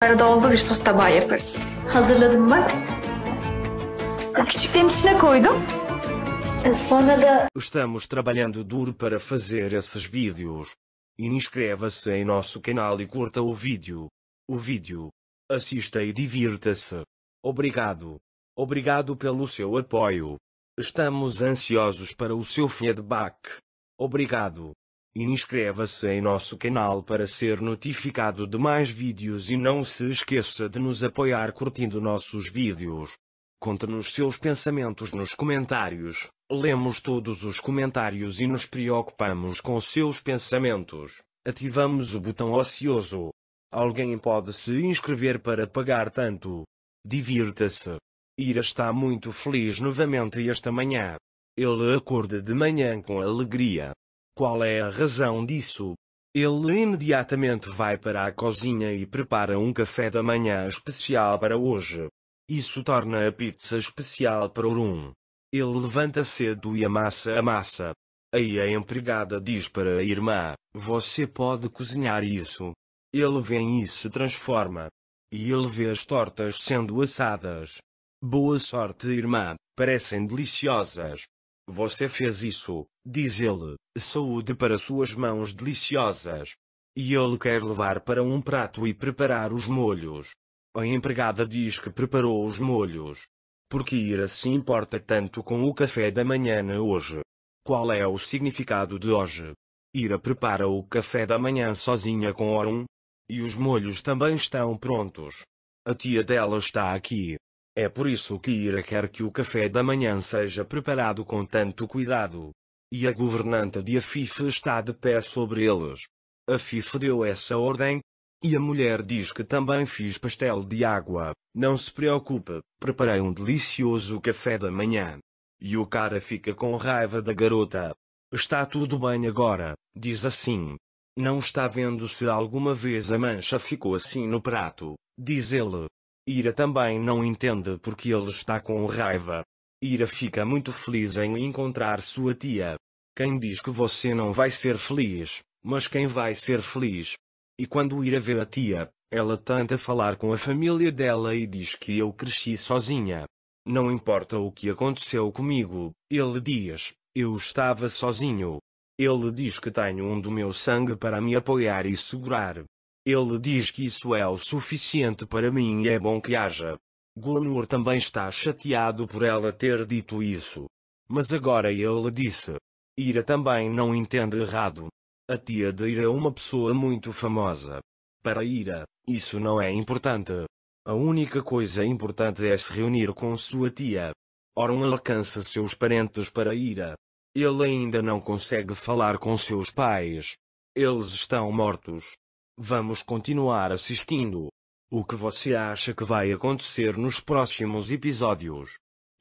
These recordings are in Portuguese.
Arada olgur sos tabağı yaparız. Hazırladım bak. küçüklerin içine koydum. Sonra da Estamos trabalhando duro para fazer esses vídeos. Inscreva-se em nosso canal e curta o vídeo. O vídeo. Assista e divirta-se. Obrigado. Obrigado pelo seu apoio. Estamos ansiosos para o seu feedback. Obrigado e inscreva-se em nosso canal para ser notificado de mais vídeos e não se esqueça de nos apoiar curtindo nossos vídeos. Conte-nos seus pensamentos nos comentários. Lemos todos os comentários e nos preocupamos com seus pensamentos. Ativamos o botão ocioso. Alguém pode se inscrever para pagar tanto. Divirta-se. Ira está muito feliz novamente esta manhã. Ele acorda de manhã com alegria. Qual é a razão disso? Ele imediatamente vai para a cozinha e prepara um café da manhã especial para hoje. Isso torna a pizza especial para Orun. Ele levanta cedo e amassa a massa. Aí a empregada diz para a irmã: Você pode cozinhar isso. Ele vem e se transforma. E ele vê as tortas sendo assadas. Boa sorte, irmã, parecem deliciosas. Você fez isso, diz ele, saúde para suas mãos deliciosas. E ele quer levar para um prato e preparar os molhos. A empregada diz que preparou os molhos. Por que Ira assim se importa tanto com o café da manhã hoje? Qual é o significado de hoje? Ira prepara o café da manhã sozinha com Orun. E os molhos também estão prontos. A tia dela está aqui. É por isso que Ira quer que o café da manhã seja preparado com tanto cuidado. E a governanta de Afif está de pé sobre eles. Afif deu essa ordem. E a mulher diz que também fiz pastel de água. Não se preocupe, preparei um delicioso café da manhã. E o cara fica com raiva da garota. Está tudo bem agora, diz assim. Não está vendo se alguma vez a mancha ficou assim no prato, diz ele. Ira também não entende porque ele está com raiva. Ira fica muito feliz em encontrar sua tia. Quem diz que você não vai ser feliz, mas quem vai ser feliz? E quando Ira vê a tia, ela tenta falar com a família dela e diz que eu cresci sozinha. Não importa o que aconteceu comigo, ele diz, eu estava sozinho. Ele diz que tenho um do meu sangue para me apoiar e segurar, ele diz que isso é o suficiente para mim e é bom que haja. Gunnar também está chateado por ela ter dito isso. Mas agora ele disse. Ira também não entende errado. A tia de Ira é uma pessoa muito famosa. Para Ira, isso não é importante. A única coisa importante é se reunir com sua tia. Oron alcança seus parentes para Ira. Ele ainda não consegue falar com seus pais. Eles estão mortos. Vamos continuar assistindo. O que você acha que vai acontecer nos próximos episódios?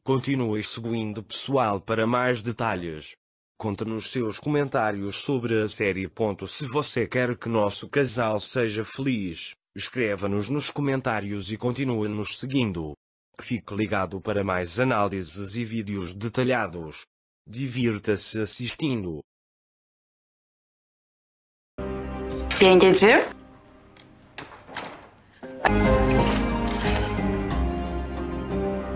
Continue seguindo pessoal para mais detalhes. Conte-nos seus comentários sobre a série. Se você quer que nosso casal seja feliz, escreva-nos nos comentários e continue nos seguindo. Fique ligado para mais análises e vídeos detalhados. Divirta-se assistindo. Yengeciğim.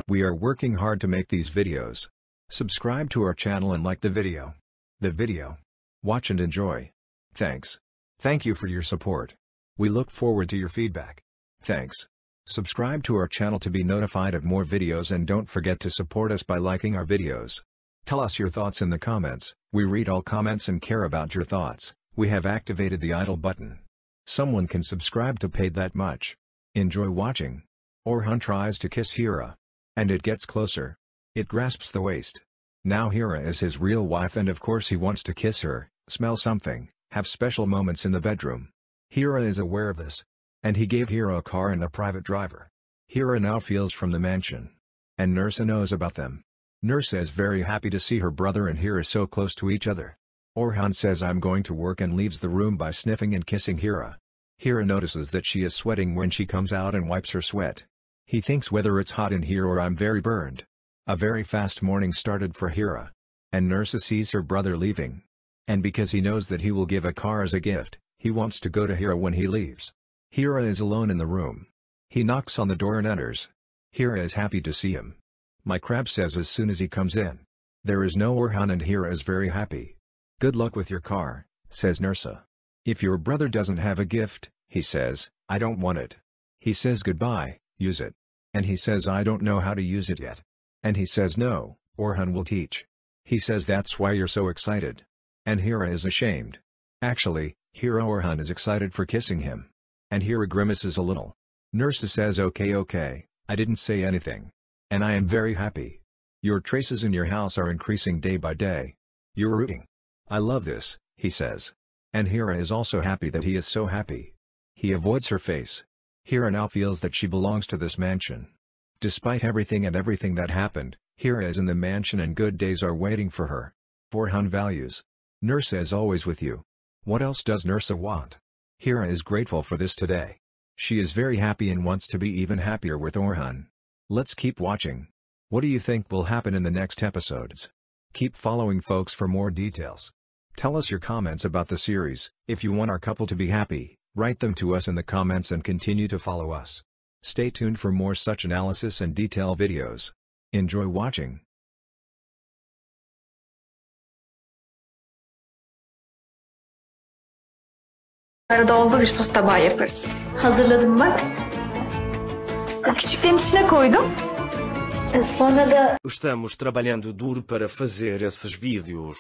We are working hard to make these videos. Subscribe to our channel and like the video. The video. Watch and enjoy. Thanks. Thank you for your support. We look forward to your feedback. Thanks. Subscribe to our channel to be notified of more videos and don't forget to support us by liking our videos. Tell us your thoughts in the comments, we read all comments and care about your thoughts. We have activated the idle button. Someone can subscribe to pay that much. Enjoy watching. Orhan tries to kiss Hira. And it gets closer. It grasps the waist. Now Hira is his real wife and of course he wants to kiss her, smell something, have special moments in the bedroom. Hira is aware of this. And he gave Hira a car and a private driver. Hira now feels from the mansion. And Nursa knows about them. Nursa is very happy to see her brother and Hira so close to each other. Orhan says I'm going to work and leaves the room by sniffing and kissing Hira. Hira notices that she is sweating when she comes out and wipes her sweat. He thinks whether it's hot in here or I'm very burned. A very fast morning started for Hira. And Nursa sees her brother leaving. And because he knows that he will give a car as a gift, he wants to go to Hira when he leaves. Hira is alone in the room. He knocks on the door and enters. Hira is happy to see him. My crab says as soon as he comes in. There is no Orhan and Hira is very happy. Good luck with your car, says Nursa. If your brother doesn't have a gift, he says, I don't want it. He says goodbye, use it. And he says I don't know how to use it yet. And he says no, Orhan will teach. He says that's why you're so excited. And Hira is ashamed. Actually, Hira Orhan is excited for kissing him. And Hira grimaces a little. Nursa says okay okay, I didn't say anything. And I am very happy. Your traces in your house are increasing day by day. You're rooting. I love this, he says. And Hira is also happy that he is so happy. He avoids her face. Hira now feels that she belongs to this mansion. Despite everything and everything that happened, Hira is in the mansion and good days are waiting for her. Vorhan values. Nursa is always with you. What else does Nursa want? Hira is grateful for this today. She is very happy and wants to be even happier with Orhan. Let's keep watching. What do you think will happen in the next episodes? Keep following folks for more details. Tell us your comments about the series. If you want our couple to be happy, write them to us in the comments and continue to follow us. Stay tuned for more such analysis and detail videos. Enjoy watching. Arada oldu bir sos tabağı yaparız. Hazırladım bak. O küçüklerin içine koydum. E, Sonra da Estamos trabalhando duro para fazer esses vídeos.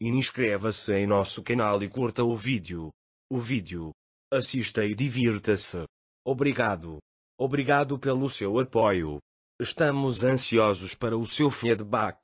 Inscreva-se em nosso canal e curta o vídeo. O vídeo. Assista e divirta-se. Obrigado. Obrigado pelo seu apoio. Estamos ansiosos para o seu feedback.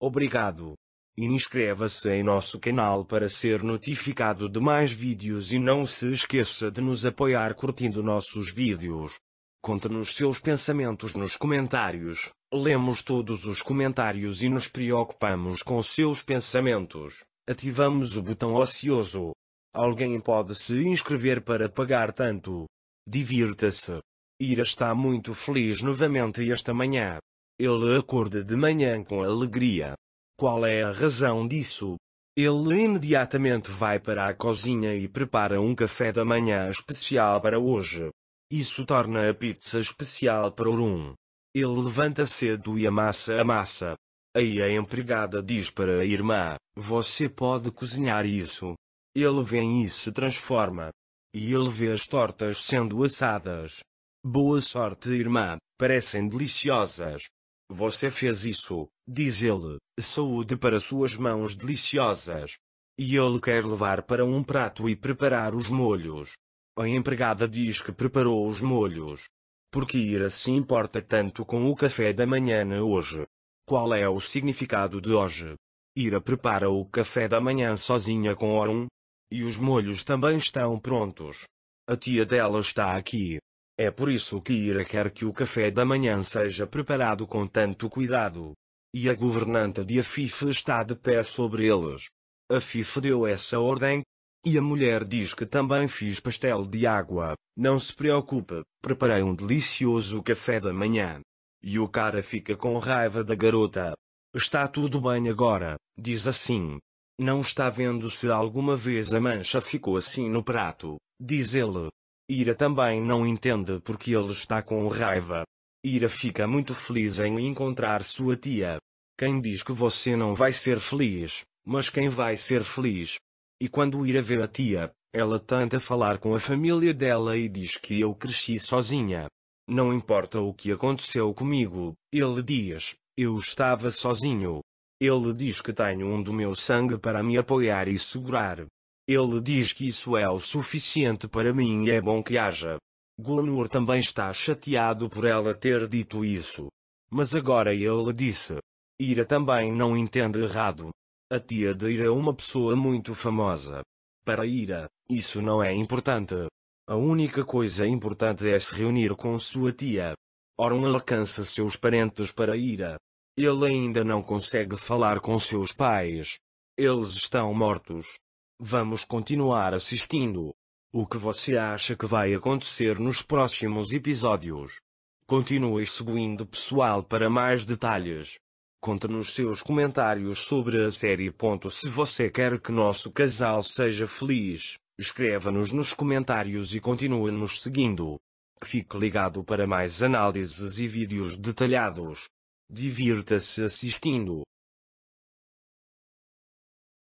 Obrigado. Inscreva-se em nosso canal para ser notificado de mais vídeos e não se esqueça de nos apoiar curtindo nossos vídeos. Conte-nos seus pensamentos nos comentários. Lemos todos os comentários e nos preocupamos com seus pensamentos. Ativamos o botão ocioso. Alguém pode se inscrever para pagar tanto. Divirta-se. Ira está muito feliz novamente esta manhã. Ele acorda de manhã com alegria. Qual é a razão disso? Ele imediatamente vai para a cozinha e prepara um café da manhã especial para hoje. Isso torna a pizza especial para Orum. Ele levanta cedo e amassa a massa. Aí a empregada diz para a irmã: Você pode cozinhar isso. Ele vem e se transforma. E ele vê as tortas sendo assadas. Boa sorte, irmã, parecem deliciosas. Você fez isso, diz ele, saúde para suas mãos deliciosas. E ele quer levar para um prato e preparar os molhos. A empregada diz que preparou os molhos. Porque Ira assim se importa tanto com o café da manhã hoje? Qual é o significado de hoje? Ira prepara o café da manhã sozinha com Orum, E os molhos também estão prontos. A tia dela está aqui. É por isso que Ira quer que o café da manhã seja preparado com tanto cuidado. E a governanta de Afife está de pé sobre eles. Afife deu essa ordem, e a mulher diz que também fiz pastel de água. Não se preocupe, preparei um delicioso café da manhã. E o cara fica com raiva da garota. Está tudo bem agora, diz assim. Não está vendo se alguma vez a mancha ficou assim no prato, diz ele. Ira também não entende porque ele está com raiva. Ira fica muito feliz em encontrar sua tia. Quem diz que você não vai ser feliz, mas quem vai ser feliz e quando ir a ver a tia, ela tenta falar com a família dela e diz que eu cresci sozinha. Não importa o que aconteceu comigo, ele diz, eu estava sozinho. Ele diz que tenho um do meu sangue para me apoiar e segurar. Ele diz que isso é o suficiente para mim e é bom que haja. Glenur também está chateado por ela ter dito isso. Mas agora ele disse. Ira também não entende errado. A tia de Ira é uma pessoa muito famosa. Para Ira, isso não é importante. A única coisa importante é se reunir com sua tia. Oron alcança seus parentes para Ira. Ele ainda não consegue falar com seus pais. Eles estão mortos. Vamos continuar assistindo. O que você acha que vai acontecer nos próximos episódios? Continue seguindo pessoal para mais detalhes. Conta-nos seus comentários sobre a série. Se você quer que nosso casal seja feliz, escreva-nos nos comentários e continue nos seguindo. Fique ligado para mais análises e vídeos detalhados. Divirta-se assistindo.